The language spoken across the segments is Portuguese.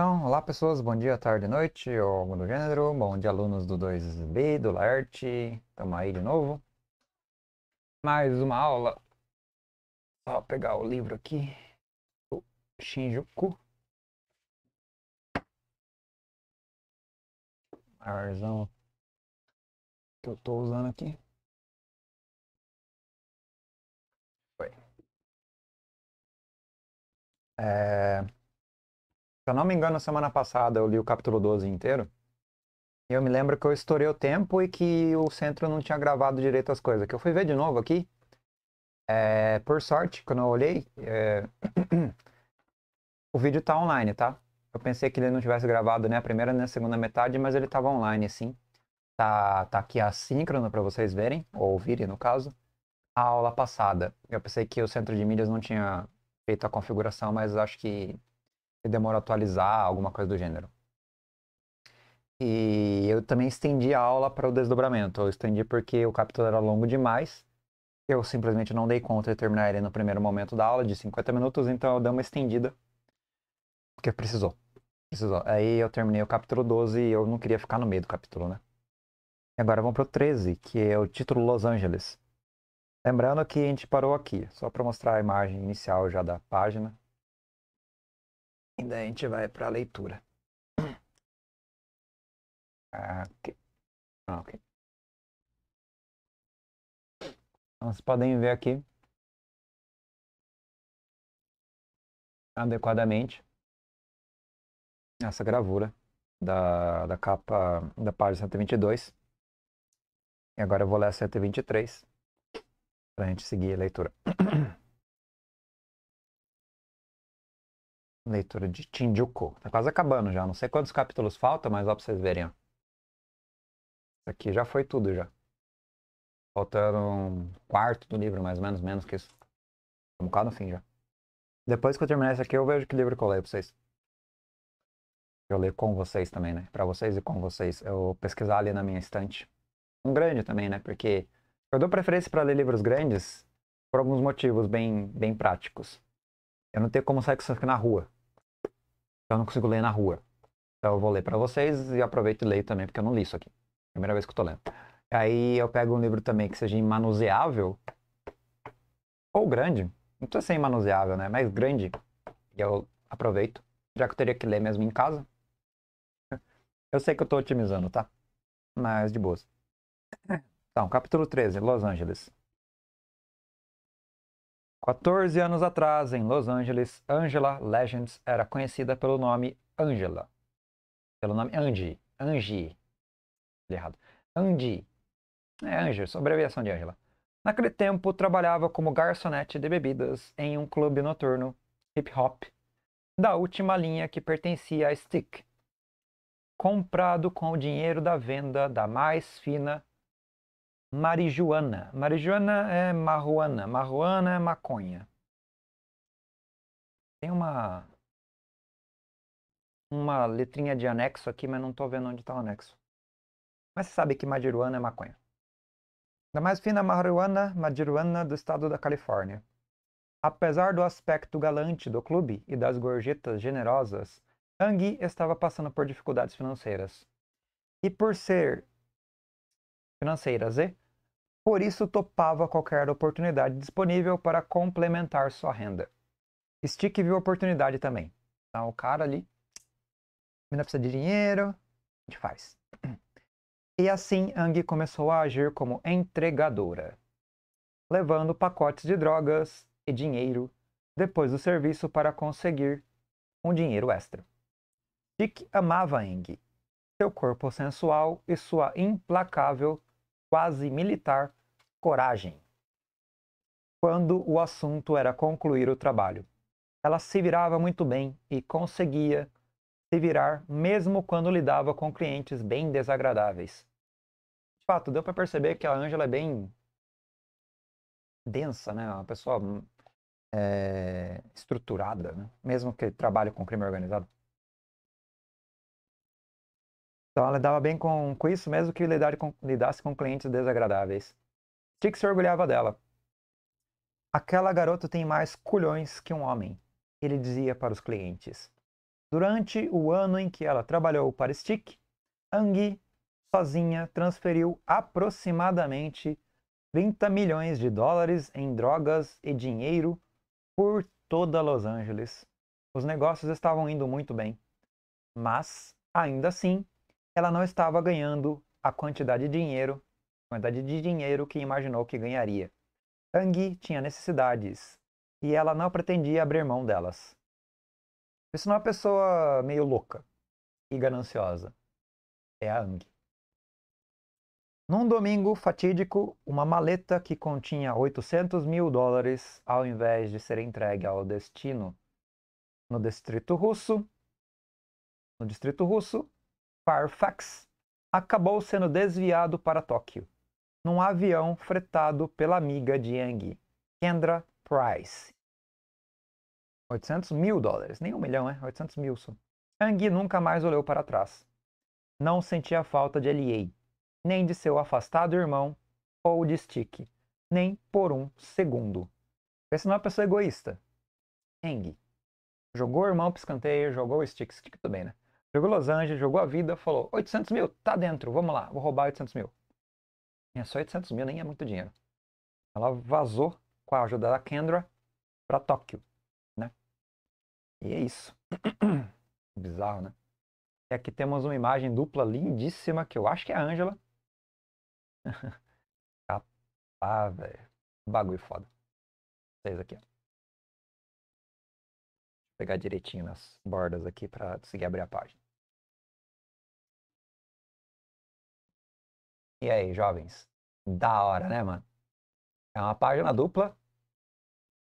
Então, olá pessoas, bom dia, tarde, noite, ou algum do gênero. Bom dia, alunos do 2B, do Laerte. tamo aí de novo. Mais uma aula. Só pegar o livro aqui. O Shinjuku. Maiorzão que eu estou usando aqui. Foi. É eu não me engano, semana passada eu li o capítulo 12 inteiro. E eu me lembro que eu estourei o tempo e que o centro não tinha gravado direito as coisas. Que eu fui ver de novo aqui. É, por sorte, quando eu olhei, é... o vídeo tá online, tá? Eu pensei que ele não tivesse gravado né, a primeira nem a segunda metade, mas ele tava online, sim. Tá, tá aqui assíncrono para vocês verem, ou ouvirem no caso, a aula passada. Eu pensei que o centro de mídias não tinha feito a configuração, mas acho que e demoro a atualizar, alguma coisa do gênero. E eu também estendi a aula para o desdobramento. Eu estendi porque o capítulo era longo demais. Eu simplesmente não dei conta de terminar ele no primeiro momento da aula, de 50 minutos, então eu dei uma estendida. Porque precisou. Precisou. Aí eu terminei o capítulo 12 e eu não queria ficar no meio do capítulo, né? E agora vamos pro 13, que é o título Los Angeles. Lembrando que a gente parou aqui, só para mostrar a imagem inicial já da página. E daí a gente vai para a leitura. Aqui. Ok. Então, vocês podem ver aqui adequadamente essa gravura da, da capa da página 122. E agora eu vou ler a 123 para a gente seguir a leitura. leitura de Shinjuku. Tá quase acabando já. Não sei quantos capítulos faltam, mas ó pra vocês verem. Ó. Isso aqui já foi tudo já. Faltando um quarto do livro, mais ou menos, menos que isso. um bocado no fim já. Depois que eu terminar isso aqui, eu vejo que livro que eu leio pra vocês. Eu leio com vocês também, né? Pra vocês e com vocês. Eu pesquisar ali na minha estante. Um grande também, né? Porque eu dou preferência para ler livros grandes por alguns motivos bem, bem práticos. Eu não tenho como sair com isso aqui na rua. Então, eu não consigo ler na rua. Então eu vou ler para vocês e aproveito e leio também, porque eu não li isso aqui. Primeira vez que eu tô lendo. Aí eu pego um livro também que seja manuseável ou grande. Não precisa ser manuseável, né? Mas grande. E eu aproveito, já que eu teria que ler mesmo em casa. Eu sei que eu tô otimizando, tá? Mas de boas. Então, capítulo 13, Los Angeles. 14 anos atrás, em Los Angeles, Angela Legends era conhecida pelo nome Angela. Pelo nome Angie. Angie. Errado. Angie. É Angie, abreviação de Angela. Naquele tempo, trabalhava como garçonete de bebidas em um clube noturno hip hop da última linha que pertencia a Stick, comprado com o dinheiro da venda da mais fina marijuana. Marijuana é marruana, marruana é maconha. Tem uma uma letrinha de anexo aqui, mas não estou vendo onde está o anexo. Mas você sabe que marijuana é maconha. Da mais fina marijuana, marijuana do estado da Califórnia. Apesar do aspecto galante do clube e das gorjetas generosas, Ang estava passando por dificuldades financeiras. E por ser financeiras e, por isso, topava qualquer oportunidade disponível para complementar sua renda. Stick viu oportunidade também. Então, o cara ali, a menina precisa de dinheiro, a gente faz. E assim, Ang começou a agir como entregadora, levando pacotes de drogas e dinheiro depois do serviço para conseguir um dinheiro extra. Dick amava Ang, seu corpo sensual e sua implacável quase militar, coragem. Quando o assunto era concluir o trabalho, ela se virava muito bem e conseguia se virar mesmo quando lidava com clientes bem desagradáveis. De fato, deu para perceber que a Ângela é bem densa, né? É uma pessoa é, estruturada, né? mesmo que trabalhe com crime organizado. Então ela lidava bem com, com isso, mesmo que com, lidasse com clientes desagradáveis. Chick se orgulhava dela. Aquela garota tem mais culhões que um homem, ele dizia para os clientes. Durante o ano em que ela trabalhou para Stick, Angie, sozinha, transferiu aproximadamente 30 milhões de dólares em drogas e dinheiro por toda Los Angeles. Os negócios estavam indo muito bem. Mas, ainda assim, ela não estava ganhando a quantidade de dinheiro, quantidade de dinheiro que imaginou que ganharia. Tangi tinha necessidades e ela não pretendia abrir mão delas. Isso não é uma pessoa meio louca e gananciosa. É a Ang. Num domingo fatídico, uma maleta que continha 800 mil dólares, ao invés de ser entregue ao destino no distrito russo, no distrito russo, Fairfax, acabou sendo desviado para Tóquio, num avião fretado pela amiga de Yang, Kendra Price. 800 mil dólares, nem um milhão, é? Né? 800 mil só. Yang nunca mais olhou para trás. Não sentia falta de Lee, nem de seu afastado irmão ou de Stick, nem por um segundo. Esse não é uma pessoa egoísta. Yang. Jogou o irmão para escanteio, jogou o Stick. Stick tudo bem, né? jogou Los Angeles, jogou a vida, falou: 800 mil, tá dentro, vamos lá, vou roubar 800 mil. é só 800 mil, nem é muito dinheiro. Ela vazou com a ajuda da Kendra para Tóquio, né? E é isso. Bizarro, né? E aqui temos uma imagem dupla lindíssima que eu acho que é a Angela. ah, velho. Bagulho foda. Vocês aqui, ó. Vou pegar direitinho nas bordas aqui para conseguir abrir a página. E aí, jovens? Da hora, né, mano? É uma página dupla,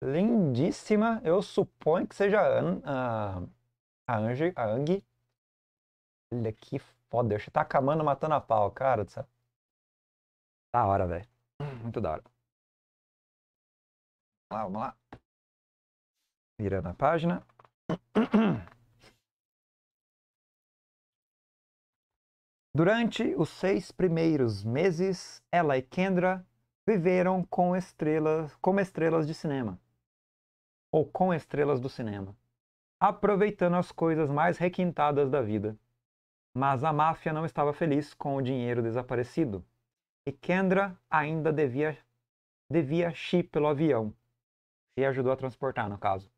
lindíssima. Eu suponho que seja ah, a, a, Angie a Ang. Olha que foda. Tá acamando matando a pau, cara. Da hora, velho. Hum. Muito da hora. Vamos lá, vamos lá. Virando a página. Durante os seis primeiros meses, ela e Kendra viveram com estrelas, como estrelas de cinema, ou com estrelas do cinema, aproveitando as coisas mais requintadas da vida. Mas a máfia não estava feliz com o dinheiro desaparecido, e Kendra ainda devia devia pelo avião, e ajudou a transportar no caso.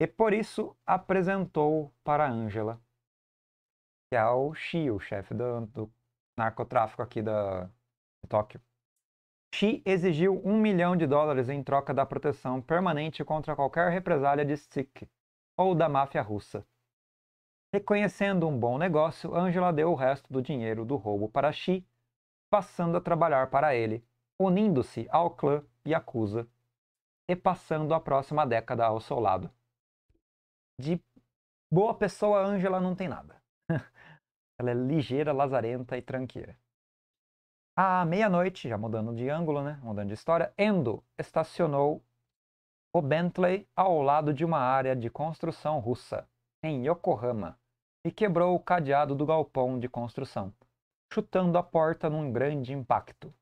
E por isso apresentou para Angela que é o Shi, o chefe do, do narcotráfico aqui da, de Tóquio. Xi exigiu um milhão de dólares em troca da proteção permanente contra qualquer represália de Stick ou da máfia russa. Reconhecendo um bom negócio, Angela deu o resto do dinheiro do roubo para Xi, passando a trabalhar para ele, unindo-se ao clã Yakuza e passando a próxima década ao seu lado. De boa pessoa, Angela não tem nada. Ela é ligeira, lazarenta e tranqueira. À meia-noite, já mudando de ângulo, né? Mudando de história, Endo estacionou o Bentley ao lado de uma área de construção russa, em Yokohama, e quebrou o cadeado do galpão de construção, chutando a porta num grande impacto.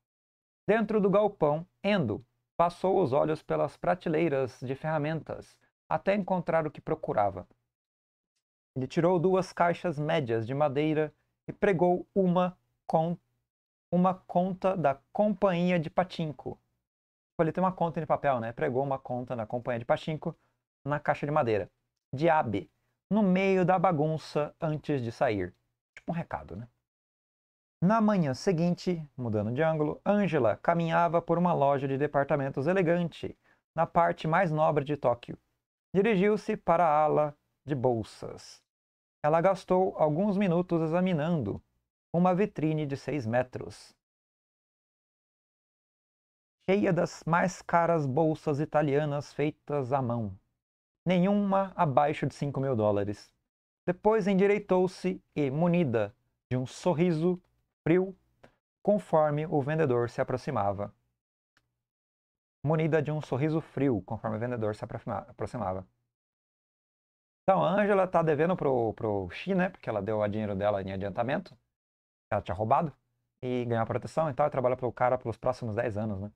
Dentro do galpão, Endo passou os olhos pelas prateleiras de ferramentas até encontrar o que procurava. Ele tirou duas caixas médias de madeira e pregou uma com uma conta da companhia de patinco. Ele tem uma conta de papel, né? Pregou uma conta na companhia de patinco na caixa de madeira. Diabe, no meio da bagunça antes de sair. Tipo um recado, né? Na manhã seguinte, mudando de ângulo, Angela caminhava por uma loja de departamentos elegante, na parte mais nobre de Tóquio. Dirigiu-se para a ala de bolsas ela gastou alguns minutos examinando uma vitrine de seis metros, cheia das mais caras bolsas italianas feitas à mão, nenhuma abaixo de cinco mil dólares. Depois endireitou-se e, munida de um sorriso frio, conforme o vendedor se aproximava. Munida de um sorriso frio, conforme o vendedor se aproximava. Então, a Ângela tá devendo pro, pro Xi, né? Porque ela deu o dinheiro dela em adiantamento. Ela tinha roubado. E ganhou a proteção e tal. E trabalha pro cara pelos próximos 10 anos, né?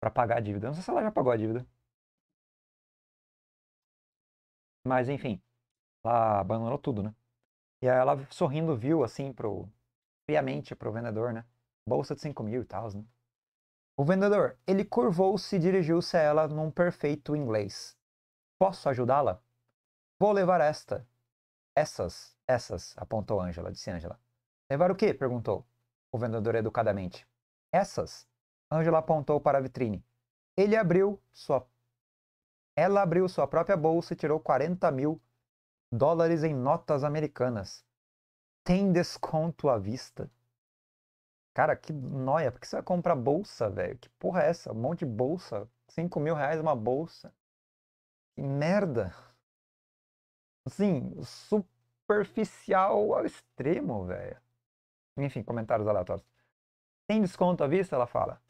Pra pagar a dívida. não sei se ela já pagou a dívida. Mas, enfim. Ela abandonou tudo, né? E aí ela sorrindo viu, assim, pro... Friamente pro vendedor, né? Bolsa de 5 mil e tal, né? O vendedor, ele curvou-se e dirigiu-se a ela num perfeito inglês. Posso ajudá-la? Vou levar esta. Essas, essas, apontou Ângela, disse Ângela. Levar o quê? perguntou o vendedor educadamente. Essas. Ângela apontou para a vitrine. Ele abriu sua. Ela abriu sua própria bolsa e tirou 40 mil dólares em notas americanas. Tem desconto à vista. Cara, que noia. Por que você vai comprar bolsa, velho? Que porra é essa? Um monte de bolsa. 5 mil reais uma bolsa. Que merda assim, superficial ao extremo, velho. Enfim, comentários aleatórios. Tem desconto à vista? Ela fala.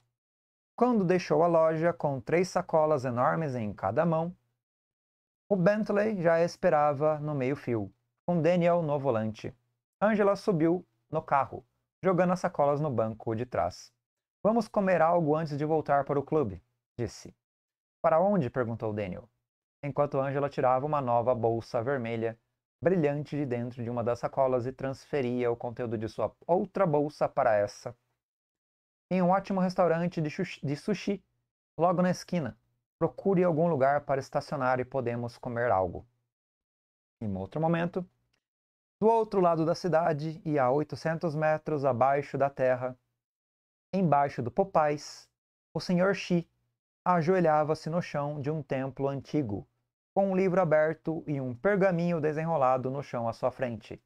Quando deixou a loja com três sacolas enormes em cada mão, o Bentley já esperava no meio-fio, com Daniel no volante. Angela subiu no carro, jogando as sacolas no banco de trás. Vamos comer algo antes de voltar para o clube, disse. Para onde? perguntou Daniel enquanto Angela tirava uma nova bolsa vermelha, brilhante de dentro de uma das sacolas e transferia o conteúdo de sua outra bolsa para essa. Em um ótimo restaurante de sushi, logo na esquina, procure algum lugar para estacionar e podemos comer algo. Em outro momento, do outro lado da cidade e a 800 metros abaixo da terra, embaixo do Popais, o Sr. Shi ajoelhava-se no chão de um templo antigo, com um livro aberto e um pergaminho desenrolado no chão à sua frente.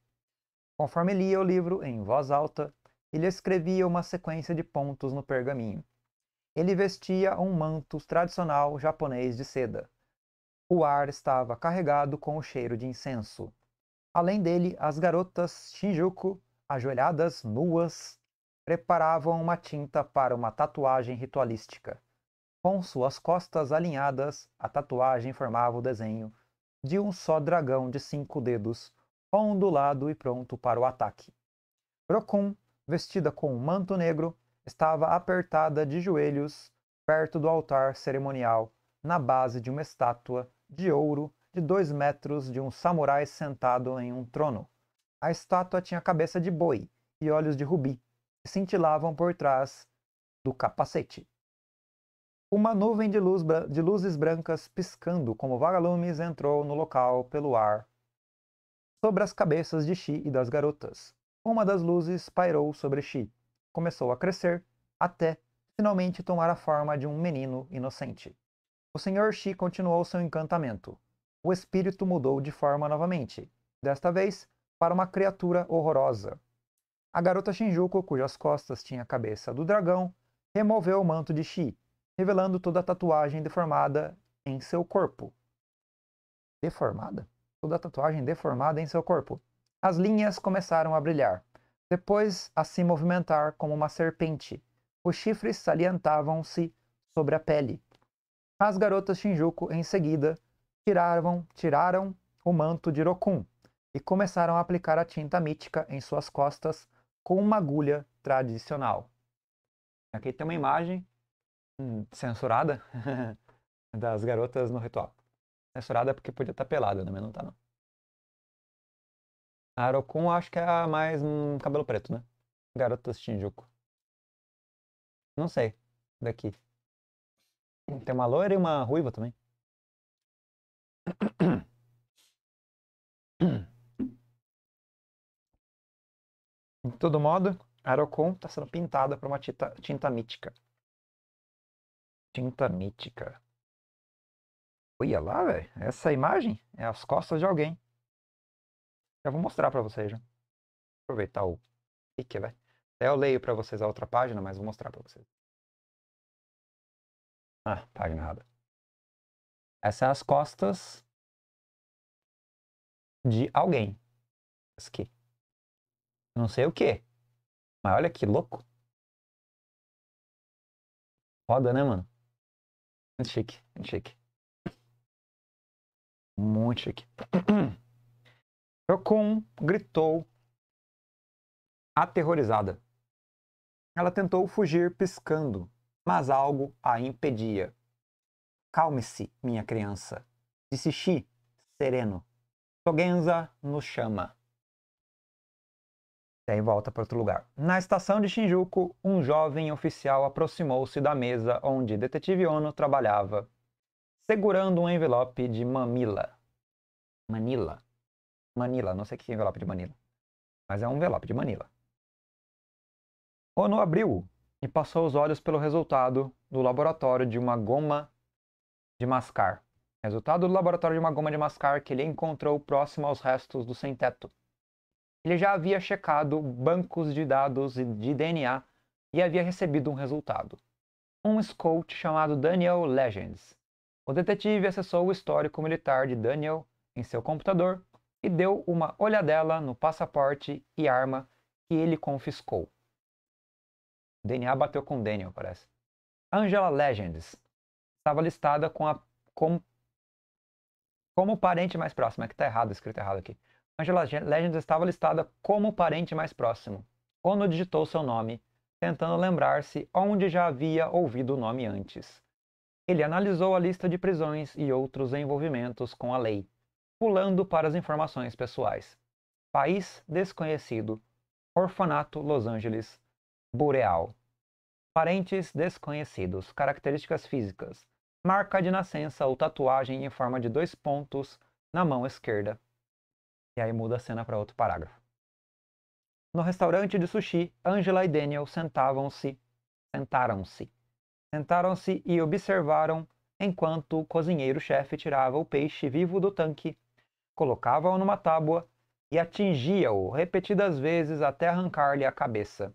Conforme lia o livro em voz alta, ele escrevia uma sequência de pontos no pergaminho. Ele vestia um manto tradicional japonês de seda. O ar estava carregado com o cheiro de incenso. Além dele, as garotas Shinjuku, ajoelhadas nuas, preparavam uma tinta para uma tatuagem ritualística. Com suas costas alinhadas, a tatuagem formava o desenho de um só dragão de cinco dedos, ondulado e pronto para o ataque. Brokun, vestida com um manto negro, estava apertada de joelhos perto do altar cerimonial, na base de uma estátua de ouro de dois metros de um samurai sentado em um trono. A estátua tinha cabeça de boi e olhos de rubi, que cintilavam por trás do capacete. Uma nuvem de, luz, de luzes brancas piscando como vagalumes entrou no local pelo ar sobre as cabeças de Shi e das garotas. Uma das luzes pairou sobre Shi. Começou a crescer, até finalmente tomar a forma de um menino inocente. O Sr. Shi continuou seu encantamento. O espírito mudou de forma novamente, desta vez para uma criatura horrorosa. A garota Shinjuku, cujas costas tinha a cabeça do dragão, removeu o manto de Shi revelando toda a tatuagem deformada em seu corpo. Deformada? Toda a tatuagem deformada em seu corpo. As linhas começaram a brilhar, depois a se movimentar como uma serpente. Os chifres salientavam-se sobre a pele. As garotas Shinjuku, em seguida, tiraram, tiraram o manto de Rokun e começaram a aplicar a tinta mítica em suas costas com uma agulha tradicional. Aqui tem uma imagem censurada das garotas no ritual. Censurada é porque podia estar tá pelada, né? mas não tá não. A Arokun acho que é a mais um cabelo preto, né? Garotas Shinjuku. Não sei. Daqui. Tem uma loira e uma ruiva também. De todo modo, Arokun está sendo pintada por uma tinta, tinta mítica. Tinta mítica. Olha lá, velho. Essa imagem é as costas de alguém. Já vou mostrar para vocês, já. aproveitar o pique, velho. Até eu leio para vocês a outra página, mas vou mostrar para vocês. Ah, página errada. Essas são é as costas de alguém. Essa aqui. Não sei o que. Mas olha que louco. Foda, né, mano? Muito chique, muito chique. Muito chique. Rokun gritou aterrorizada. Ela tentou fugir piscando, mas algo a impedia. Calme-se, minha criança, disse Shi, sereno. Togenza nos chama. E aí volta para outro lugar. Na estação de Shinjuku, um jovem oficial aproximou-se da mesa onde detetive Ono trabalhava, segurando um envelope de mamila. Manila. Manila, não sei o que é envelope de Manila. Mas é um envelope de Manila. Ono abriu e passou os olhos pelo resultado do laboratório de uma goma de mascar. Resultado do laboratório de uma goma de mascar que ele encontrou próximo aos restos do sem-teto ele já havia checado bancos de dados de DNA e havia recebido um resultado. Um scout chamado Daniel Legends. O detetive acessou o histórico militar de Daniel em seu computador e deu uma olhadela no passaporte e arma que ele confiscou. O DNA bateu com Daniel, parece. Angela Legends estava listada com a, com, como parente mais próximo. É que tá errado, escrito errado aqui. Angela Legends estava listada como parente mais próximo, Ono digitou seu nome, tentando lembrar-se onde já havia ouvido o nome antes. Ele analisou a lista de prisões e outros envolvimentos com a lei, pulando para as informações pessoais. País desconhecido. Orfanato Los Angeles. Boreal. Parentes desconhecidos. Características físicas. Marca de nascença ou tatuagem em forma de dois pontos na mão esquerda. E aí muda a cena para outro parágrafo. No restaurante de sushi, Angela e Daniel sentavam-se, sentaram-se, sentaram-se e observaram enquanto o cozinheiro-chefe tirava o peixe vivo do tanque, colocava-o numa tábua e atingia-o repetidas vezes até arrancar-lhe a cabeça.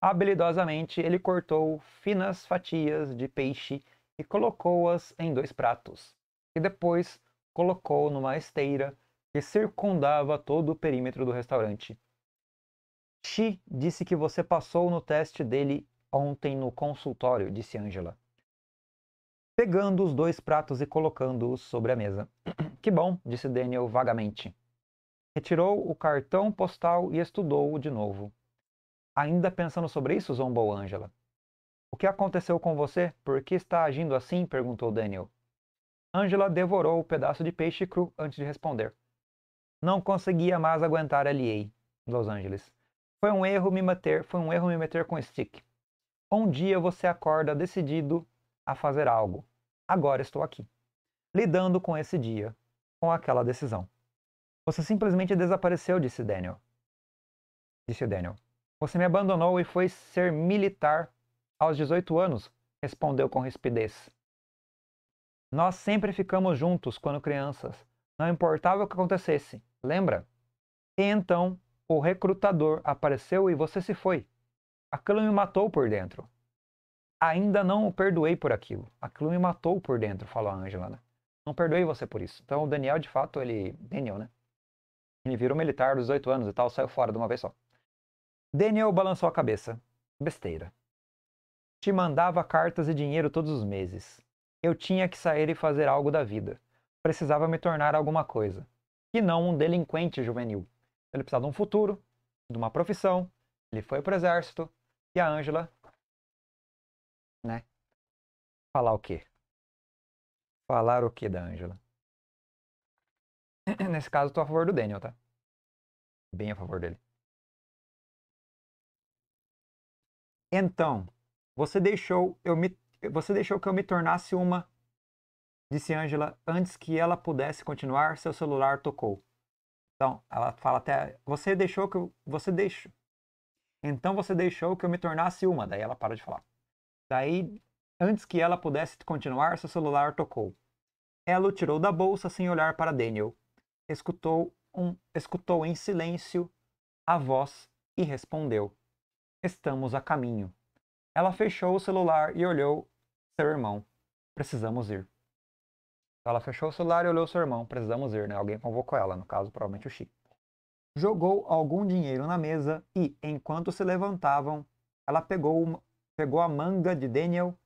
Habilidosamente, ele cortou finas fatias de peixe e colocou-as em dois pratos, e depois colocou numa esteira que circundava todo o perímetro do restaurante. Chi disse que você passou no teste dele ontem no consultório, disse Angela. Pegando os dois pratos e colocando-os sobre a mesa. que bom, disse Daniel vagamente. Retirou o cartão postal e estudou-o de novo. Ainda pensando sobre isso, zombou Angela. O que aconteceu com você? Por que está agindo assim? perguntou Daniel. Angela devorou o pedaço de peixe cru antes de responder. Não conseguia mais aguentar a LA, Los Angeles. Foi um erro me meter, foi um erro me meter com stick. Um dia você acorda decidido a fazer algo. Agora estou aqui, lidando com esse dia, com aquela decisão. Você simplesmente desapareceu, disse Daniel. Disse Daniel. Você me abandonou e foi ser militar aos 18 anos, respondeu com rispidez. Nós sempre ficamos juntos quando crianças, não importava o que acontecesse. Lembra? E então o recrutador apareceu e você se foi. Aquilo me matou por dentro. Ainda não o perdoei por aquilo. Aquilo me matou por dentro, falou a Angela. Né? Não perdoei você por isso. Então o Daniel, de fato, ele. Daniel, né? Ele virou militar dos 18 anos e tal, saiu fora de uma vez só. Daniel balançou a cabeça. Besteira. Te mandava cartas e dinheiro todos os meses. Eu tinha que sair e fazer algo da vida. Precisava me tornar alguma coisa que não um delinquente juvenil. Ele precisava de um futuro, de uma profissão, ele foi para o exército e a Ângela, né? Falar o quê? Falar o quê da Ângela? Nesse caso, tô a favor do Daniel, tá? Bem a favor dele. Então, você deixou eu me você deixou que eu me tornasse uma disse Angela antes que ela pudesse continuar, seu celular tocou. Então, ela fala até, você deixou que eu, você deixou. Então você deixou que eu me tornasse uma, daí ela para de falar. Daí, antes que ela pudesse continuar, seu celular tocou. Ela o tirou da bolsa sem olhar para Daniel. Escutou um, escutou em silêncio a voz e respondeu: Estamos a caminho. Ela fechou o celular e olhou seu irmão. Precisamos ir. Ela fechou o celular e olhou seu irmão. Precisamos ir, né? Alguém convocou ela, no caso, provavelmente o Chico. Jogou algum dinheiro na mesa e, enquanto se levantavam, ela pegou, pegou a manga de Daniel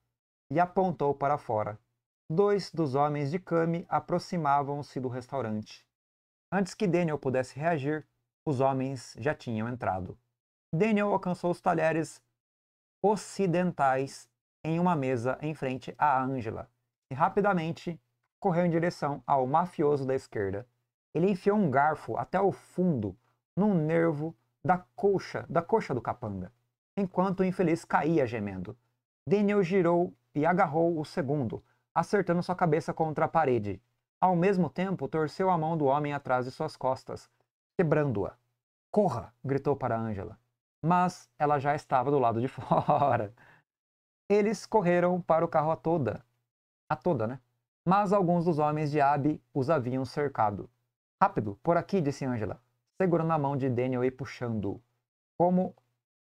e apontou para fora. Dois dos homens de Kami aproximavam-se do restaurante. Antes que Daniel pudesse reagir, os homens já tinham entrado. Daniel alcançou os talheres ocidentais em uma mesa em frente a Angela e rapidamente correu em direção ao mafioso da esquerda. Ele enfiou um garfo até o fundo, num nervo da coxa, da coxa do capanga, enquanto o infeliz caía gemendo. Daniel girou e agarrou o segundo, acertando sua cabeça contra a parede. Ao mesmo tempo, torceu a mão do homem atrás de suas costas, quebrando-a. Corra! gritou para Angela. Mas ela já estava do lado de fora. Eles correram para o carro a toda. A toda, né? Mas alguns dos homens de Abe os haviam cercado. Rápido, por aqui, disse Angela, segurando a mão de Daniel e puxando-o. Como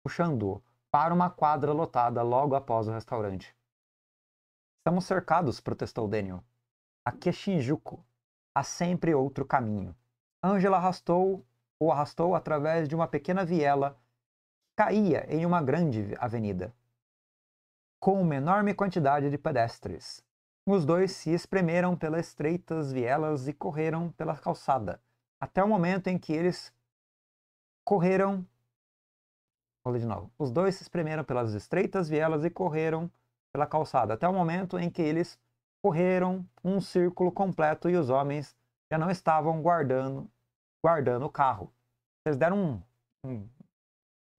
puxando-o para uma quadra lotada logo após o restaurante. Estamos cercados, protestou Daniel. Aqui é Shinjuku. Há sempre outro caminho. Angela arrastou o arrastou através de uma pequena viela que caía em uma grande avenida, com uma enorme quantidade de pedestres. Os dois se espremeram pelas estreitas vielas e correram pela calçada, até o momento em que eles correram. Vou ler de novo. Os dois se espremeram pelas estreitas vielas e correram pela calçada, até o momento em que eles correram um círculo completo e os homens já não estavam guardando, guardando o carro. Eles deram um, um,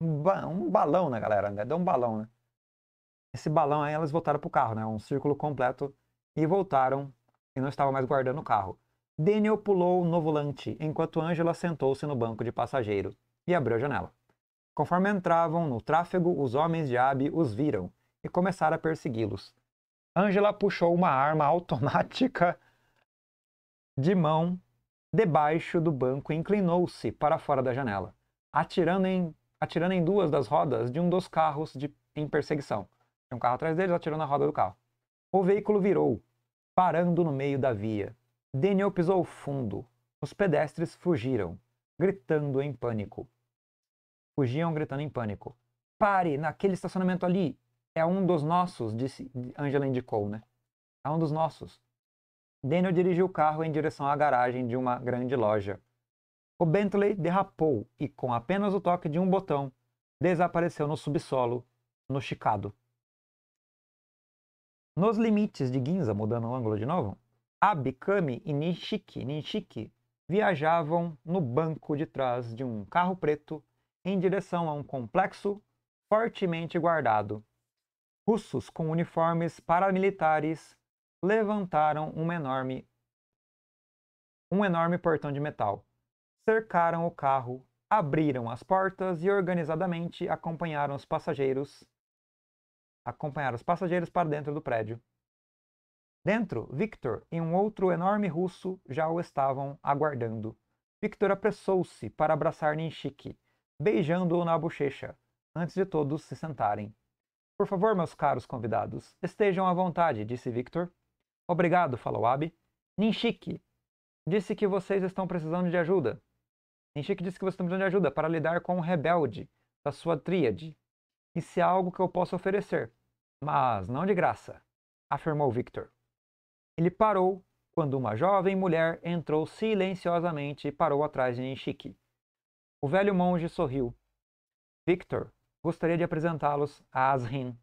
um, um balão né, galera, deu um balão, né? Esse balão aí elas voltaram pro carro, né? Um círculo completo e voltaram e não estava mais guardando o carro. Daniel pulou no volante, enquanto Angela sentou-se no banco de passageiro e abriu a janela. Conforme entravam no tráfego, os homens de Abby os viram e começaram a persegui-los. Angela puxou uma arma automática de mão debaixo do banco e inclinou-se para fora da janela, atirando em, atirando em duas das rodas de um dos carros de, em perseguição. Tinha um carro atrás deles, atirou na roda do carro. O veículo virou, parando no meio da via. Daniel pisou fundo. Os pedestres fugiram, gritando em pânico. Fugiam gritando em pânico. Pare, naquele estacionamento ali. É um dos nossos, disse Angela indicou, né? É um dos nossos. Daniel dirigiu o carro em direção à garagem de uma grande loja. O Bentley derrapou e, com apenas o toque de um botão, desapareceu no subsolo, no Chicago. Nos limites de Ginza, mudando o ângulo de novo, Abe, Kami e Nishiki, Nishiki viajavam no banco de trás de um carro preto em direção a um complexo fortemente guardado. Russos com uniformes paramilitares levantaram um enorme um enorme portão de metal. Cercaram o carro, abriram as portas e organizadamente acompanharam os passageiros acompanhar os passageiros para dentro do prédio. Dentro, Victor e um outro enorme russo já o estavam aguardando. Victor apressou-se para abraçar Ninchik, beijando-o na bochecha, antes de todos se sentarem. Por favor, meus caros convidados, estejam à vontade, disse Victor. Obrigado, falou Abe. Ninchik disse que vocês estão precisando de ajuda. Ninchik disse que vocês estão precisando de ajuda para lidar com um rebelde da sua tríade e se há algo que eu possa oferecer, mas não de graça, afirmou Victor. Ele parou quando uma jovem mulher entrou silenciosamente e parou atrás de Nishiki. O velho monge sorriu. Victor, gostaria de apresentá-los a Asrin.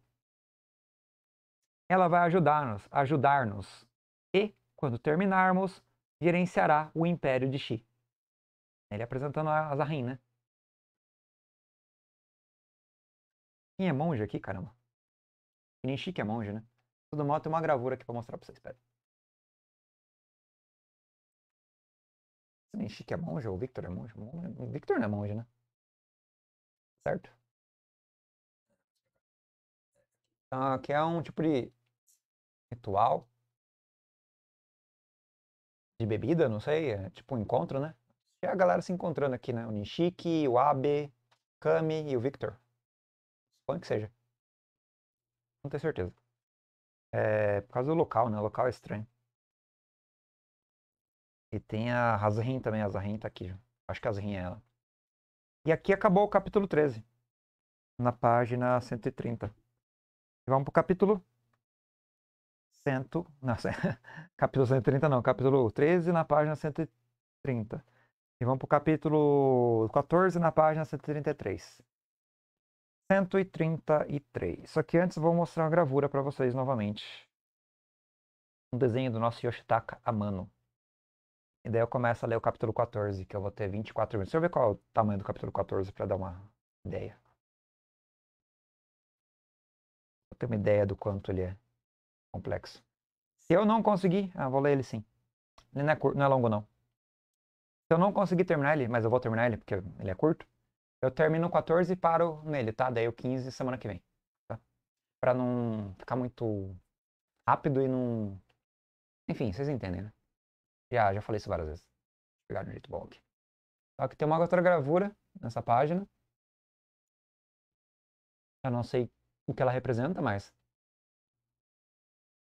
Ela vai ajudar-nos, ajudar-nos, e, quando terminarmos, gerenciará o Império de Shi. Ele apresentando a Asrin, né? Quem é monge aqui, caramba? Que nem chique é monge, né? Tudo mal, tem uma gravura aqui pra mostrar pra vocês, pera. Nem chique é monge ou Victor é monge? Victor não é monge, né? Certo? Então, aqui é um tipo de ritual de bebida, não sei, é tipo um encontro, né? E a galera se encontrando aqui, né? O Nishiki, o Abe, Kami e o Victor. Suponho que seja. Não tenho certeza. É por causa do local, né? O local é estranho. E tem a Razrin também. A Razrin tá aqui. Acho que a Razrin é ela. E aqui acabou o capítulo 13. Na página 130. E vamos pro capítulo cento, não, capítulo 130 não, capítulo 13 na página 130. E vamos pro capítulo 14 na página 133. 133. Só que antes vou mostrar a gravura para vocês novamente. Um desenho do nosso Yoshitaka Amano. E daí eu começo a ler o capítulo 14, que eu vou ter 24 minutos. Deixa eu ver qual é o tamanho do capítulo 14 para dar uma ideia. Vou ter uma ideia do quanto ele é complexo. Se eu não conseguir... Ah, vou ler ele sim. Ele não é, não é longo, não. Se eu não conseguir terminar ele, mas eu vou terminar ele porque ele é curto, eu termino 14 e paro nele, tá? Daí o 15 semana que vem. Tá? Pra não ficar muito rápido e não. Enfim, vocês entendem, né? Já, já falei isso várias vezes. Obrigado, Dito Blog. Só que tem uma outra gravura nessa página. Eu não sei o que ela representa, mas.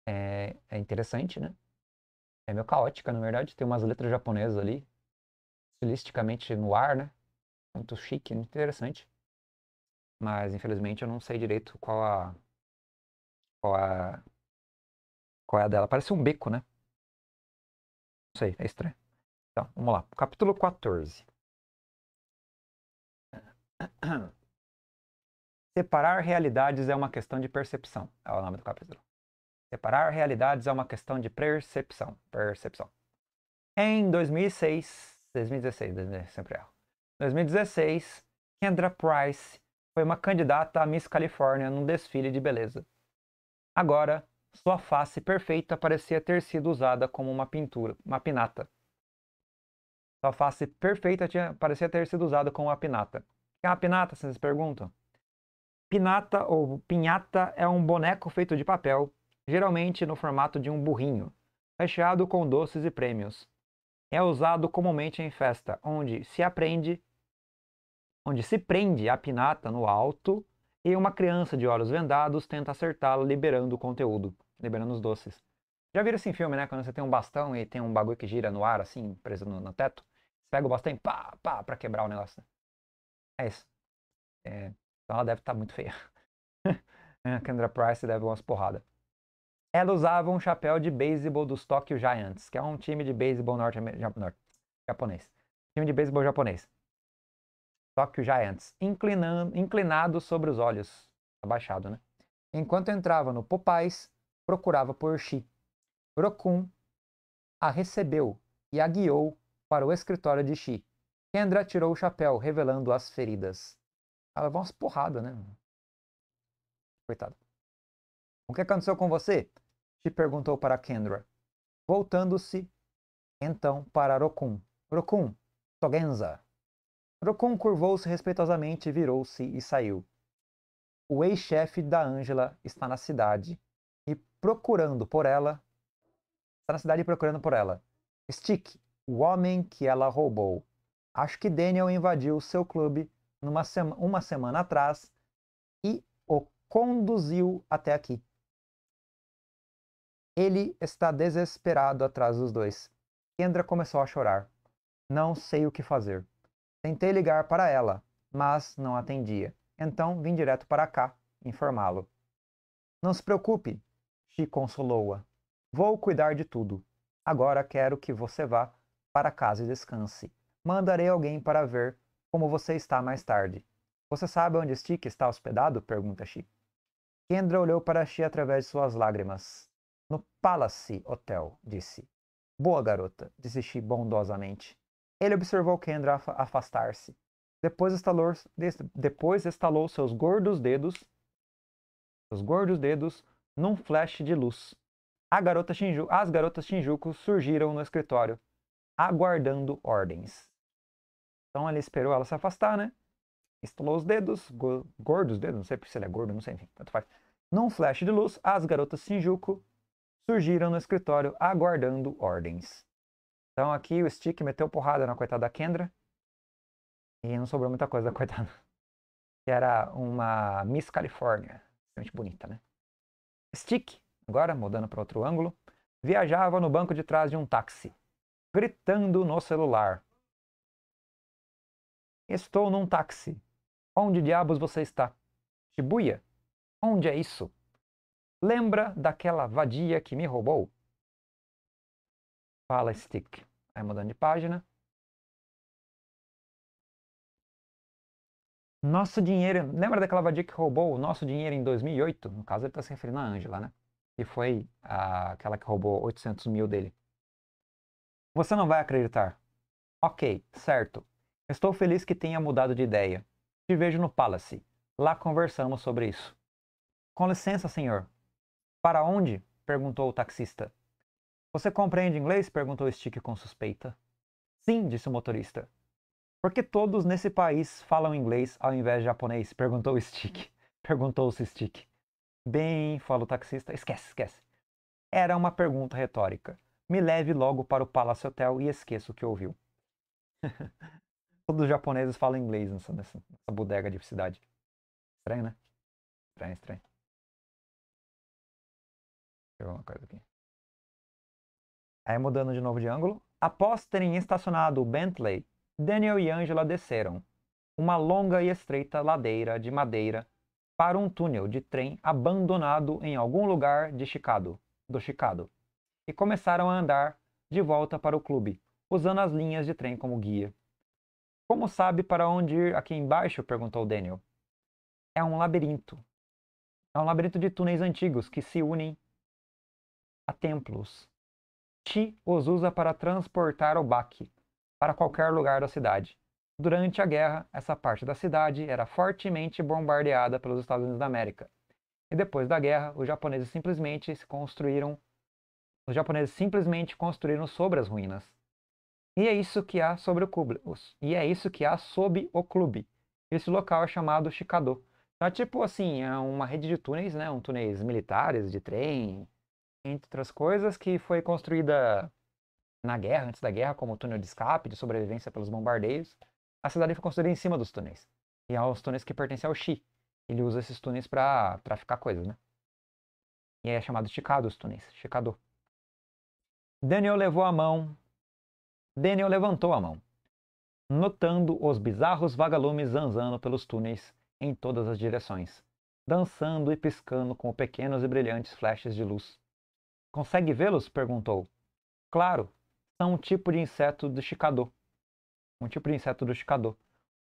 É, é interessante, né? É meio caótica, na verdade. Tem umas letras japonesas ali. Estilisticamente no ar, né? muito chique, muito interessante. Mas infelizmente eu não sei direito qual a. Qual a. Qual é a dela. Parece um beco, né? Não sei, é estranho. Então, vamos lá. Capítulo 14. Separar realidades é uma questão de percepção. É o nome do capítulo. Separar realidades é uma questão de percepção. Percepção. Em 2006, 2016, 2016 sempre erro. É. 2016, Kendra Price foi uma candidata a Miss Califórnia num desfile de beleza. Agora, sua face perfeita parecia ter sido usada como uma pintura, uma pinata. Sua face perfeita tinha, parecia ter sido usada como uma pinata. O que é uma pinata, vocês perguntam? Pinata ou pinhata é um boneco feito de papel, geralmente no formato de um burrinho, recheado com doces e prêmios. É usado comumente em festa, onde se aprende onde se prende a pinata no alto e uma criança de olhos vendados tenta acertá-la liberando o conteúdo, liberando os doces. Já viram esse filme, né? Quando você tem um bastão e tem um bagulho que gira no ar, assim, preso no, no teto. Você pega o bastão e pá, pá, pra quebrar o negócio. Né? É isso. É, então ela deve estar tá muito feia. É, a Kendra Price deve umas porradas. Ela usava um chapéu de beisebol dos Tokyo Giants, que é um time de beisebol norte, norte japonês. Time de beisebol japonês só que o Giants, inclinando, inclinado sobre os olhos, abaixado, né? Enquanto entrava no Popais, procurava por Xi. Rokun a recebeu e a guiou para o escritório de Xi. Kendra tirou o chapéu, revelando as feridas. Ela levou umas porradas, né? Coitada. O que aconteceu com você? Xi perguntou para Kendra. Voltando-se, então, para Rokun. Rokun, Togenza, Procon curvou-se respeitosamente, virou-se e saiu. O ex-chefe da Ângela está na cidade e procurando por ela. Está na cidade procurando por ela. Stick, o homem que ela roubou. Acho que Daniel invadiu seu clube numa sema, uma semana atrás e o conduziu até aqui. Ele está desesperado atrás dos dois. Kendra começou a chorar. Não sei o que fazer. Tentei ligar para ela, mas não atendia. Então vim direto para cá informá-lo. Não se preocupe, Chi consolou-a. Vou cuidar de tudo. Agora quero que você vá para casa e descanse. Mandarei alguém para ver como você está mais tarde. Você sabe onde Stick está hospedado? pergunta Chi. Kendra olhou para Chi através de suas lágrimas. No Palace Hotel, disse. Boa garota, disse Chi bondosamente. Ele observou Kendra afastar-se. Depois estalou, depois estalou seus gordos dedos, seus gordos dedos, num flash de luz. Garota Shinju, as garotas Shinjuku surgiram no escritório, aguardando ordens. Então ele esperou ela se afastar, né? Estalou os dedos, go, gordos dedos, não sei se ele é gordo, não sei, enfim, tanto faz. Num flash de luz, as garotas Shinjuku surgiram no escritório aguardando ordens. Então aqui o Stick meteu porrada na coitada da Kendra. E não sobrou muita coisa da coitada. Que era uma Miss California. Extremamente bonita, né? Stick, agora mudando para outro ângulo, viajava no banco de trás de um táxi, gritando no celular. Estou num táxi. Onde diabos você está? Shibuya? Onde é isso? Lembra daquela vadia que me roubou? Fala Stick. Aí mudando de página. Nosso dinheiro. Lembra daquela vadia que roubou o nosso dinheiro em 2008? No caso, ele está se referindo à Angela, né? Que foi a, aquela que roubou 800 mil dele. Você não vai acreditar. Ok, certo. Estou feliz que tenha mudado de ideia. Te vejo no Palace. Lá conversamos sobre isso. Com licença, senhor. Para onde? perguntou o taxista. Você compreende inglês? perguntou Stick com suspeita. Sim, disse o motorista. Por que todos nesse país falam inglês ao invés de japonês? perguntou Stick. Perguntou-se Stick. Bem, falou o taxista. Esquece, esquece. Era uma pergunta retórica. Me leve logo para o Palace Hotel e esqueça o que ouviu. Todos os japoneses falam inglês nessa, nessa, bodega de cidade. Estranho, né? Estranho, estranho. Deixa eu ver uma coisa aqui. Aí mudando de novo de ângulo. Após terem estacionado o Bentley, Daniel e Angela desceram uma longa e estreita ladeira de madeira para um túnel de trem abandonado em algum lugar de Chicago, do Chicago, e começaram a andar de volta para o clube, usando as linhas de trem como guia. Como sabe para onde ir aqui embaixo? perguntou Daniel. É um labirinto. É um labirinto de túneis antigos que se unem a templos Ti os usa para transportar o baque para qualquer lugar da cidade. Durante a guerra, essa parte da cidade era fortemente bombardeada pelos Estados Unidos da América. E depois da guerra, os japoneses simplesmente se construíram os japoneses simplesmente construíram sobre as ruínas. E é isso que há sobre o clube. E é isso que há sob o clube. Esse local é chamado Chicadô. Então é tipo assim, é uma rede de túneis, né? Um túneis militares, de trem, entre outras coisas, que foi construída na guerra, antes da guerra, como túnel de escape, de sobrevivência pelos bombardeios. A cidade foi construída em cima dos túneis. E aos é túneis que pertencem ao Xi. Ele usa esses túneis para traficar coisas, né? E é chamado Chicado os túneis, Chicador. Daniel levou a mão. Daniel levantou a mão, notando os bizarros vagalumes zanzando pelos túneis em todas as direções, dançando e piscando com pequenos e brilhantes flechas de luz Consegue vê-los? perguntou. Claro, são um tipo de inseto do chicador Um tipo de inseto do chicador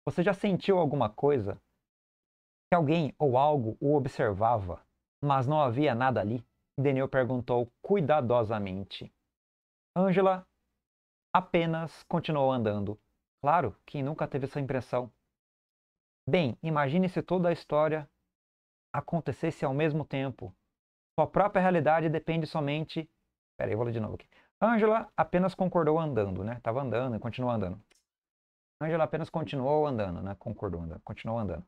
Você já sentiu alguma coisa? Que alguém ou algo o observava, mas não havia nada ali? Daniel perguntou cuidadosamente. Angela apenas continuou andando. Claro, quem nunca teve essa impressão? Bem, imagine se toda a história acontecesse ao mesmo tempo sua própria realidade depende somente. Peraí, vou ler de novo aqui. Angela apenas concordou andando, né? Tava andando e continuou andando. Angela apenas continuou andando, né? Concordou andando, continuou andando.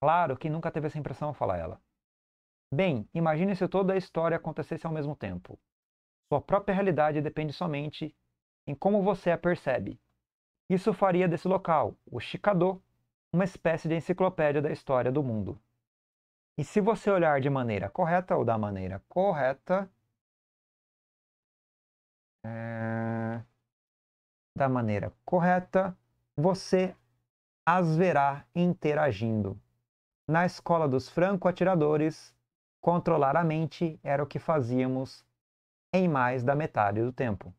Claro que nunca teve essa impressão, fala ela. Bem, imagine se toda a história acontecesse ao mesmo tempo. Sua própria realidade depende somente em como você a percebe. Isso faria desse local, o Chicago, uma espécie de enciclopédia da história do mundo. E se você olhar de maneira correta ou da maneira correta, é, da maneira correta, você as verá interagindo. Na escola dos franco-atiradores, controlar a mente era o que fazíamos em mais da metade do tempo.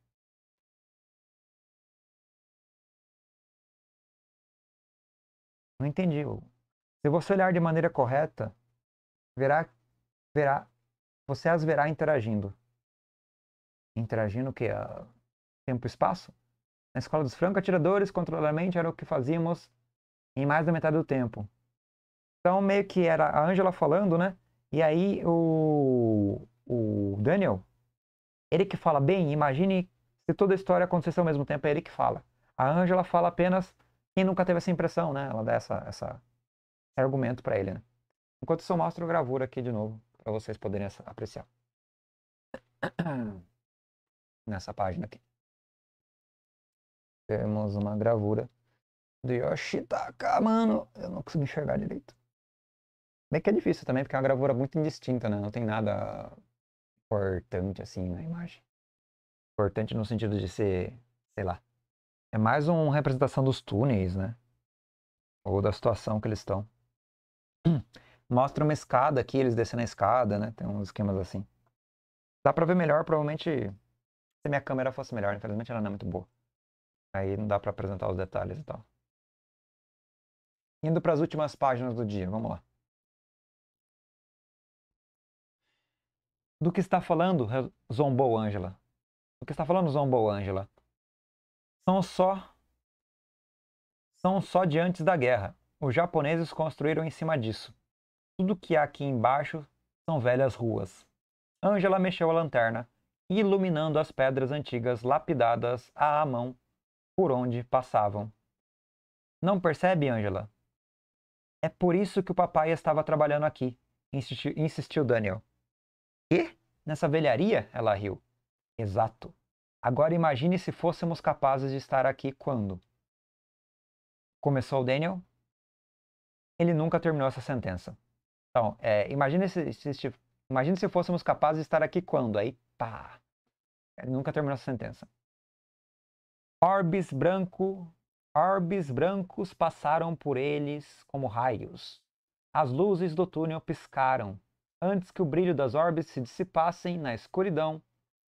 Não entendi. Se você olhar de maneira correta, verá, verá, você as verá interagindo. Interagindo o quê? Tempo e espaço? Na escola dos franco-atiradores, controladamente, era o que fazíamos em mais da metade do tempo. Então, meio que era a Angela falando, né? E aí o, o Daniel, ele que fala bem, imagine se toda a história acontecesse ao mesmo tempo, é ele que fala. A Angela fala apenas quem nunca teve essa impressão, né? Ela dá essa, essa, esse argumento para ele, né? Enquanto isso, eu mostro a gravura aqui de novo, para vocês poderem apreciar. Nessa página aqui. Temos uma gravura do Yoshitaka, mano. Eu não consigo enxergar direito. Bem que é difícil também, porque é uma gravura muito indistinta, né? Não tem nada importante assim na imagem. Importante no sentido de ser, sei lá. É mais uma representação dos túneis, né? Ou da situação que eles estão. mostra uma escada aqui, eles descendo a escada, né? Tem uns esquemas assim. Dá pra ver melhor, provavelmente, se minha câmera fosse melhor. Infelizmente ela não é muito boa. Aí não dá pra apresentar os detalhes e tal. Indo para as últimas páginas do dia, vamos lá. Do que está falando, zombou Ângela. Do que está falando, zombou Ângela. São só. São só de antes da guerra. Os japoneses construíram em cima disso. Tudo que há aqui embaixo são velhas ruas. Ângela mexeu a lanterna, iluminando as pedras antigas lapidadas à mão por onde passavam. Não percebe, Ângela? É por isso que o papai estava trabalhando aqui, insistiu, insistiu Daniel. E? Nessa velharia? Ela riu. Exato. Agora imagine se fôssemos capazes de estar aqui quando. Começou Daniel. Ele nunca terminou essa sentença. Então, é, imagina, se, se, se, imagina se fôssemos capazes de estar aqui quando? Aí, pá. É, nunca terminou essa sentença. Orbes branco, orbes brancos passaram por eles como raios. As luzes do túnel piscaram, antes que o brilho das orbes se dissipassem na escuridão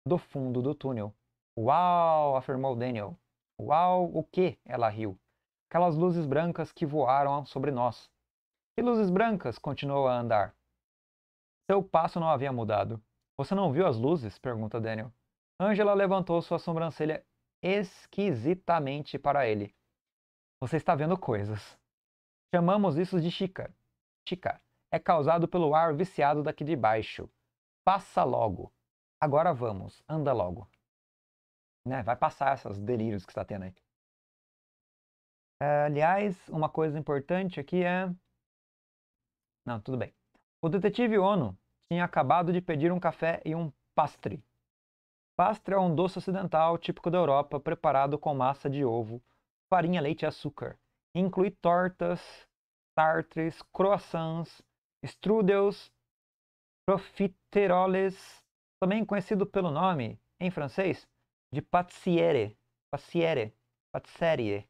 do fundo do túnel. Uau! afirmou Daniel. Uau, o que? Ela riu. Aquelas luzes brancas que voaram sobre nós. E luzes brancas? Continuou a andar. Seu passo não havia mudado. Você não viu as luzes? pergunta Daniel. Angela levantou sua sobrancelha esquisitamente para ele. Você está vendo coisas. Chamamos isso de chica. Chica é causado pelo ar viciado daqui de baixo. Passa logo. Agora vamos, anda logo. Né? Vai passar esses delírios que está tendo aí. aliás, uma coisa importante aqui é não, tudo bem. O detetive Ono tinha acabado de pedir um café e um pastre. Pastre é um doce ocidental típico da Europa, preparado com massa de ovo, farinha, leite e açúcar. Inclui tortas, tartres, croissants, strudels, profiteroles, também conhecido pelo nome, em francês, de pâtissiere, pâtisserie.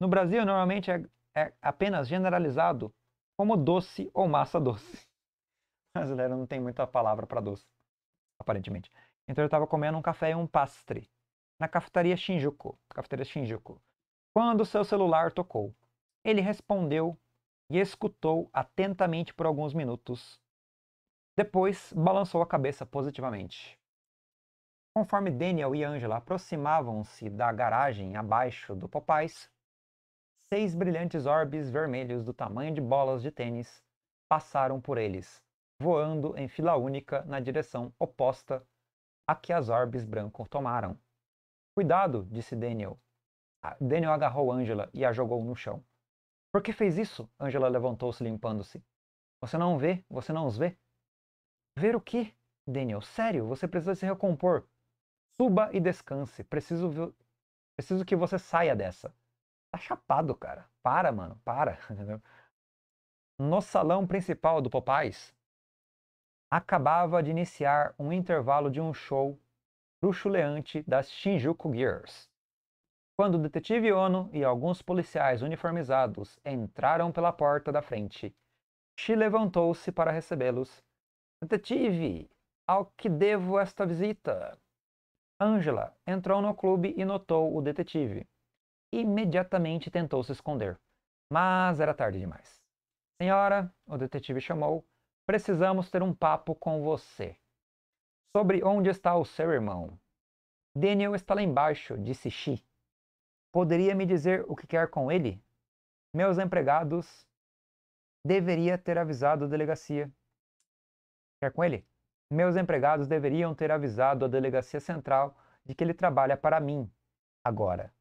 No Brasil, normalmente é, é apenas generalizado como doce ou massa doce. O brasileiro não tem muita palavra para doce, aparentemente. Então eu estava comendo um café e um pastre na cafetaria Shinjuku, cafeteria Shinjuku. Quando seu celular tocou, ele respondeu e escutou atentamente por alguns minutos. Depois, balançou a cabeça positivamente. Conforme Daniel e Angela aproximavam-se da garagem abaixo do Popais, seis brilhantes orbes vermelhos do tamanho de bolas de tênis passaram por eles, voando em fila única na direção oposta a que as orbes brancas tomaram. Cuidado, disse Daniel. Ah, Daniel agarrou Angela e a jogou no chão. Por que fez isso? Angela levantou-se limpando-se. Você não vê? Você não os vê? Ver o que? Daniel, sério, você precisa se recompor. Suba e descanse. Preciso, preciso que você saia dessa tá chapado, cara. Para, mano, para. No salão principal do Popais, acabava de iniciar um intervalo de um show bruxuleante das Shinjuku Gears. Quando o detetive Ono e alguns policiais uniformizados entraram pela porta da frente, Shi levantou-se para recebê-los. Detetive, ao que devo esta visita? Angela entrou no clube e notou o detetive imediatamente tentou se esconder, mas era tarde demais. Senhora, o detetive chamou, precisamos ter um papo com você. Sobre onde está o seu irmão? Daniel está lá embaixo, disse Xi. Poderia me dizer o que quer com ele? Meus empregados. Deveria ter avisado a delegacia. Quer com ele? Meus empregados deveriam ter avisado a delegacia central de que ele trabalha para mim. Agora,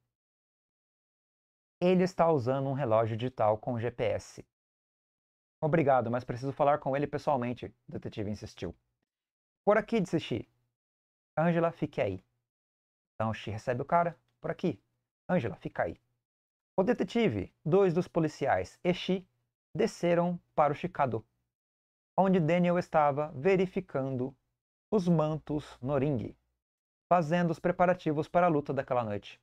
ele está usando um relógio digital com GPS. Obrigado, mas preciso falar com ele pessoalmente, o detetive insistiu. Por aqui, disse Xi. Angela, fique aí. Então Xi recebe o cara. Por aqui. Angela, fica aí. O detetive, dois dos policiais e Xi desceram para o Chicago, onde Daniel estava verificando os mantos no ringue, fazendo os preparativos para a luta daquela noite.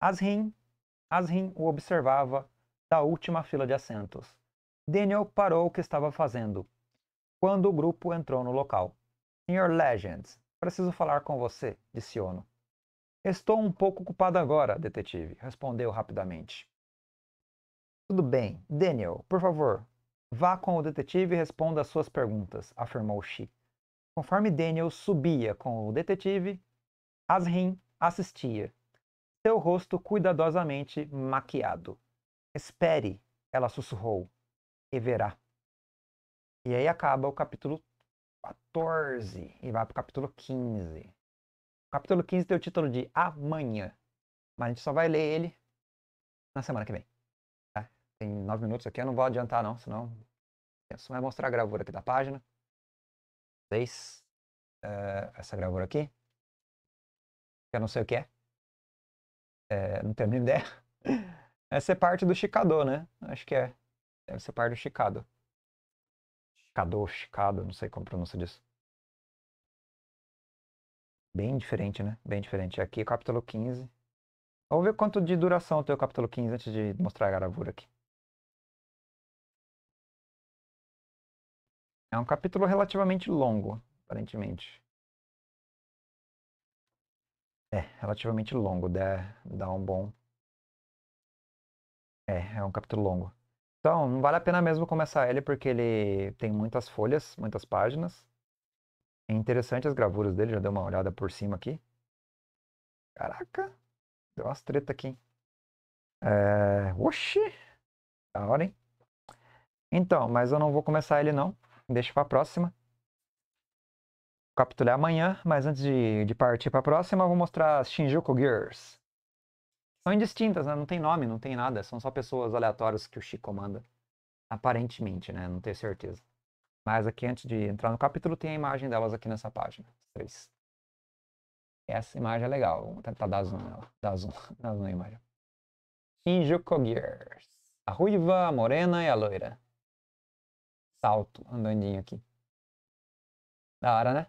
Asrin Asrin o observava da última fila de assentos. Daniel parou o que estava fazendo quando o grupo entrou no local. Sr. Legends, preciso falar com você, disse Ono. Estou um pouco ocupado agora, detetive, respondeu rapidamente. Tudo bem, Daniel, por favor, vá com o detetive e responda às suas perguntas, afirmou Shi. Conforme Daniel subia com o detetive, Asrin assistia seu rosto cuidadosamente maquiado. Espere, ela sussurrou, e verá. E aí acaba o capítulo 14 e vai para o capítulo 15. O capítulo 15 tem o título de Amanhã, mas a gente só vai ler ele na semana que vem. Tá? Tem nove minutos aqui, eu não vou adiantar não, senão isso vai mostrar a gravura aqui da página. Vocês, uh, eh, essa gravura aqui, eu não sei o que é. É, não tenho nem ideia. Essa é parte do chicado né? Acho que é. Deve ser parte do Chicado. Chicado, Chicado, não sei como pronuncia disso. Bem diferente, né? Bem diferente. Aqui é capítulo 15. Vamos ver quanto de duração tem o capítulo 15 antes de mostrar a gravura aqui. É um capítulo relativamente longo, aparentemente. É, relativamente longo, dá, dá um bom. É, é um capítulo longo. Então, não vale a pena mesmo começar ele, porque ele tem muitas folhas, muitas páginas. É interessante as gravuras dele, já dei uma olhada por cima aqui. Caraca, deu umas tretas aqui. É... Oxi, da hora, hein? Então, mas eu não vou começar ele não, deixa pra próxima capítulo amanhã, mas antes de, de partir para a próxima, eu vou mostrar as Shinjuku Gears. São indistintas, né? Não tem nome, não tem nada. São só pessoas aleatórias que o Shi comanda. Aparentemente, né? Não tenho certeza. Mas aqui, antes de entrar no capítulo, tem a imagem delas aqui nessa página. Três. Essa imagem é legal. Vou tentar dar zoom nela. Dar zoom, dar zoom na imagem. Shinjuku Gears. A ruiva, a morena e a loira. Salto, andandinho aqui. Da hora, né?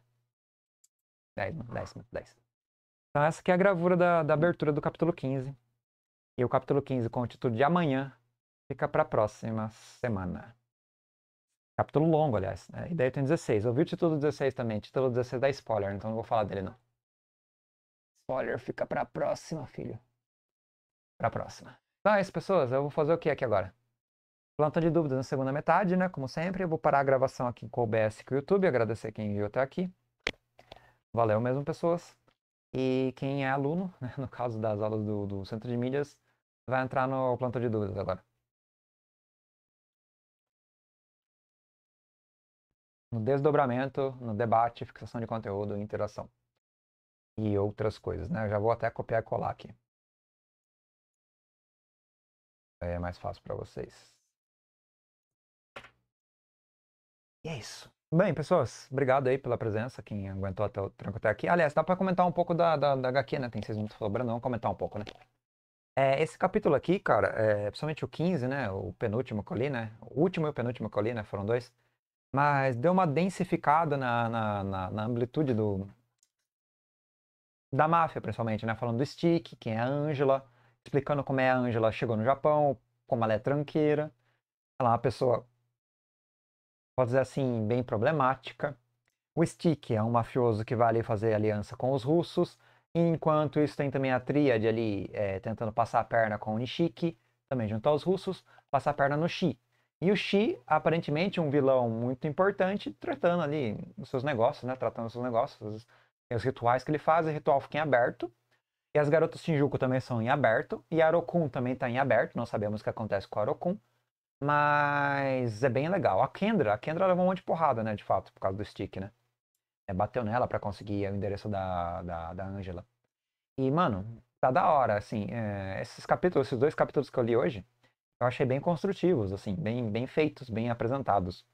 10, mano, 10, mano, 10. Então essa aqui é a gravura da, da abertura do capítulo 15. E o capítulo 15, com o título de amanhã, fica para a próxima semana. Capítulo longo, aliás. Né? E daí tem 16. Eu vi o título 16 também. O título 16 dá spoiler, então não vou falar dele, não. Spoiler fica pra próxima, filho. Pra próxima. Então é isso, pessoas. Eu vou fazer o que aqui agora? Planta de dúvidas na segunda metade, né? Como sempre. Eu vou parar a gravação aqui com o OBS e com o YouTube. Agradecer quem viu até aqui valeu mesmo pessoas. E quem é aluno, né, no caso das aulas do, do Centro de Mídias, vai entrar no plantão de dúvidas agora. No desdobramento, no debate, fixação de conteúdo, interação e outras coisas, né? Eu já vou até copiar e colar aqui. É mais fácil para vocês. E é isso. Bem, pessoas, obrigado aí pela presença, quem aguentou até o tranco até aqui. Aliás, dá para comentar um pouco da, da, da HQ, né? Tem seis minutos sobrando, vamos comentar um pouco, né? É, esse capítulo aqui, cara, é, principalmente o 15, né? O penúltimo que eu li, né? O último e o penúltimo que eu li, né? Foram dois. Mas deu uma densificada na, na, na, na amplitude do. Da máfia, principalmente, né? Falando do Stick, quem é a Angela, explicando como é a Angela chegou no Japão, como ela é tranqueira. Ela é uma pessoa pode dizer assim, bem problemática. O Stick é um mafioso que vai ali fazer aliança com os russos, enquanto isso tem também a tríade ali é, tentando passar a perna com o Nishiki, também junto aos russos, passar a perna no Shi. E o Shi, aparentemente um vilão muito importante, tratando ali os seus negócios, né? Tratando os seus negócios, os, os rituais que ele faz, o é ritual fica em aberto. E as garotas Shinjuku também são em aberto, e a Arokun também está em aberto, não sabemos o que acontece com a Arokun. Mas é bem legal. A Kendra, a Kendra levou um monte de porrada, né? De fato, por causa do stick, né? É, bateu nela para conseguir o endereço da, da, da Angela. E, mano, tá da hora, assim. É, esses capítulos, esses dois capítulos que eu li hoje, eu achei bem construtivos, assim, bem, bem feitos, bem apresentados.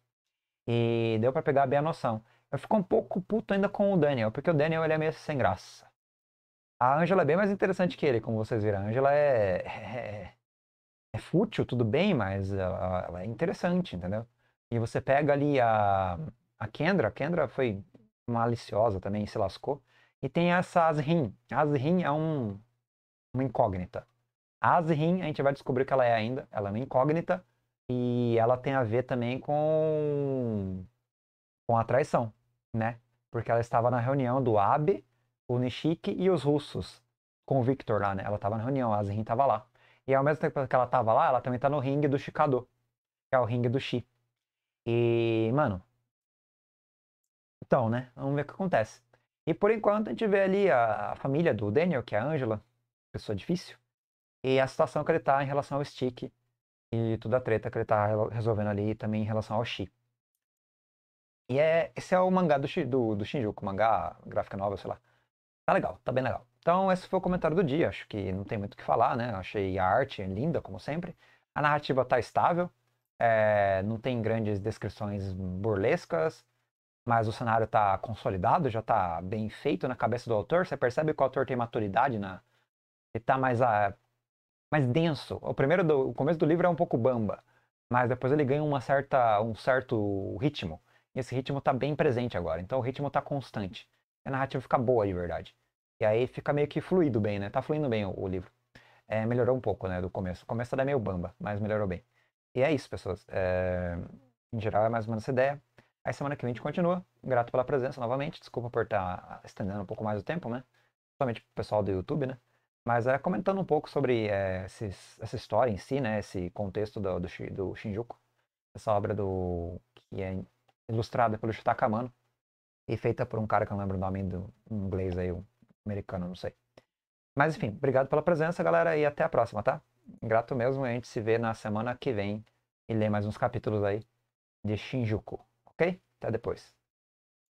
E deu para pegar bem a noção. Eu fico um pouco puto ainda com o Daniel, porque o Daniel ele é meio sem graça. A Angela é bem mais interessante que ele, como vocês viram. A Angela é. é, é é fútil, tudo bem, mas ela, é, ela é, é interessante, entendeu? E você pega ali a, a Kendra, a Kendra foi maliciosa também, se lascou. E tem essa Azrin. Azrin é um, uma incógnita. A a gente vai descobrir que ela é ainda, ela é uma incógnita. E ela tem a ver também com, com a traição, né? Porque ela estava na reunião do Abe, o Nishiki e os russos com o Victor lá, né? Ela estava na reunião, a Azrin estava lá. E ao mesmo tempo que ela tava lá, ela também tá no ringue do chicador que é o ringue do Shi. E, mano. Então, né? Vamos ver o que acontece. E por enquanto a gente vê ali a, a família do Daniel, que é a Angela, pessoa difícil, e a situação que ele tá em relação ao Stick e toda a treta que ele tá resolvendo ali também em relação ao Shi. E é, esse é o mangá do, do, do Shinjuku, mangá gráfica nova, sei lá. Tá legal, tá bem legal. Então, esse foi o comentário do dia. Acho que não tem muito o que falar, né? Achei a arte é linda, como sempre. A narrativa está estável, é, não tem grandes descrições burlescas, mas o cenário está consolidado, já está bem feito na cabeça do autor. Você percebe que o autor tem maturidade na. Ele tá mais, a... Ah, mais denso. O primeiro do... o começo do livro é um pouco bamba, mas depois ele ganha uma certa... um certo ritmo. E esse ritmo está bem presente agora, então o ritmo está constante. A narrativa fica boa de verdade. E aí fica meio que fluido bem, né? Tá fluindo bem o, o livro. É, melhorou um pouco, né, do começo. O começo era meio bamba, mas melhorou bem. E é isso, pessoas. É... Em geral, é mais ou menos essa ideia. Aí semana que vem a gente continua. Grato pela presença novamente. Desculpa por estar tá estendendo um pouco mais o tempo, né? Principalmente pro pessoal do YouTube, né? Mas é comentando um pouco sobre é, esses, essa história em si, né? Esse contexto do, do, do Shinjuku. Essa obra do que é ilustrada pelo Shitakamano. e feita por um cara que eu não lembro o nome do em inglês aí, um americano, não sei. Mas enfim, obrigado pela presença, galera, e até a próxima, tá? Grato mesmo, a gente se vê na semana que vem e lê mais uns capítulos aí de Shinjuku, ok? Até depois.